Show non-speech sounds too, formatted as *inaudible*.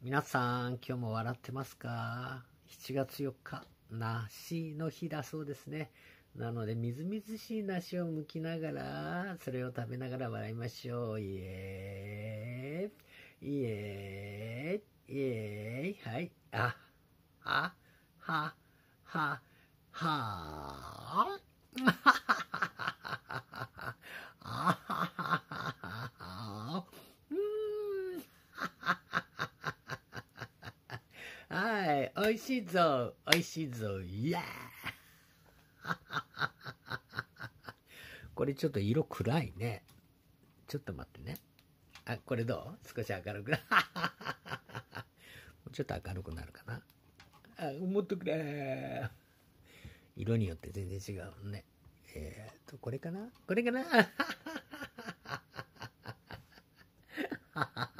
皆さん、今日も笑ってますか ?7 月4日、梨の日だそうですね。なので、みずみずしい梨を剥きながら、それを食べながら笑いましょう。イエーイ。イエーイ。イエーイ。はい。あ、あ、は、は、は、はー。はい、美味しいぞ、美味しいぞ、イエー *laughs* これちょっと色暗いね。ちょっと待ってね。あ、これどう少し明るくな。*laughs* ちょっと明るくなるかな。あ、もっと暗い。色によって全然違うね。えっ、ー、と、これかなこれかな *laughs*